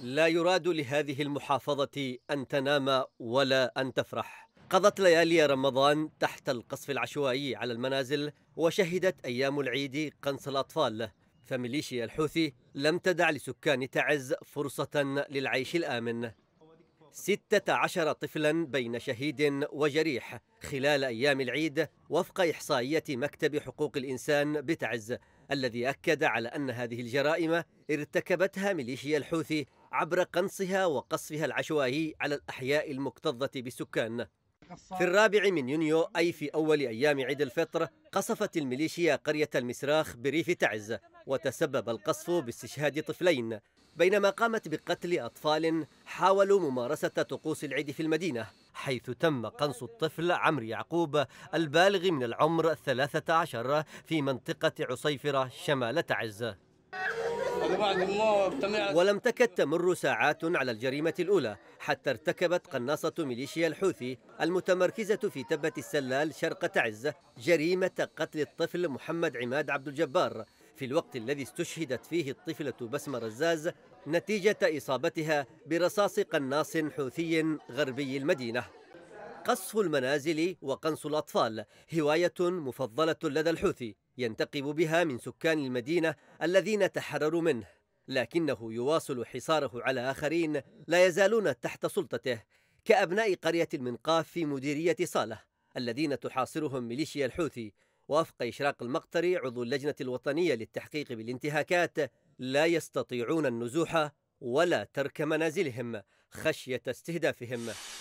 لا يراد لهذه المحافظة أن تنام ولا أن تفرح قضت ليالي رمضان تحت القصف العشوائي على المنازل وشهدت أيام العيد قنص الأطفال فميليشيا الحوثي لم تدع لسكان تعز فرصة للعيش الآمن 16 طفلا بين شهيد وجريح خلال أيام العيد وفق إحصائية مكتب حقوق الإنسان بتعز الذي أكد على أن هذه الجرائم ارتكبتها ميليشيا الحوثي عبر قنصها وقصفها العشوائي على الأحياء المكتظة بسكان في الرابع من يونيو أي في أول أيام عيد الفطر قصفت الميليشيا قرية المسراخ بريف تعز وتسبب القصف باستشهاد طفلين بينما قامت بقتل أطفال حاولوا ممارسة طقوس العيد في المدينة حيث تم قنص الطفل عمرو يعقوب البالغ من العمر 13 في منطقة عصيفرة شمال تعز ولم تكد تمر ساعات على الجريمة الأولى حتى ارتكبت قناصة ميليشيا الحوثي المتمركزة في تبة السلال شرق تعز جريمة قتل الطفل محمد عماد عبد الجبار في الوقت الذي استشهدت فيه الطفلة بسمة رزاز نتيجة إصابتها برصاص قناص حوثي غربي المدينة قصف المنازل وقنص الأطفال هواية مفضلة لدى الحوثي ينتقب بها من سكان المدينة الذين تحرروا منه لكنه يواصل حصاره على آخرين لا يزالون تحت سلطته كأبناء قرية المنقاف في مديرية صالة الذين تحاصرهم ميليشيا الحوثي وفق إشراق المقتري عضو اللجنة الوطنية للتحقيق بالانتهاكات لا يستطيعون النزوح ولا ترك منازلهم خشية استهدافهم